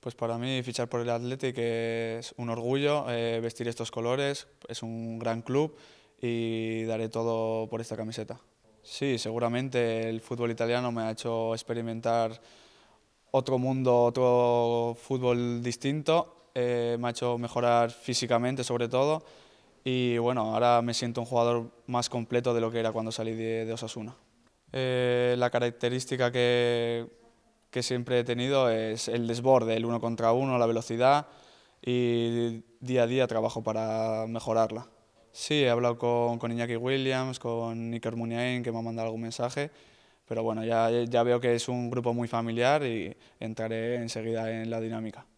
Pues para mí fichar por el Athletic es un orgullo, eh, vestir estos colores, es un gran club y daré todo por esta camiseta. Sí, seguramente el fútbol italiano me ha hecho experimentar otro mundo, otro fútbol distinto, eh, me ha hecho mejorar físicamente sobre todo y bueno, ahora me siento un jugador más completo de lo que era cuando salí de, Osasuna. Eh, la característica que, que siempre he tenido es el desborde, el uno contra uno, la velocidad y día a día trabajo para mejorarla. Sí, he hablado con, con Iñaki Williams, con Iker Muniain, que me ha mandado algún mensaje, pero bueno, ya, ya veo que es un grupo muy familiar y entraré enseguida en la dinámica.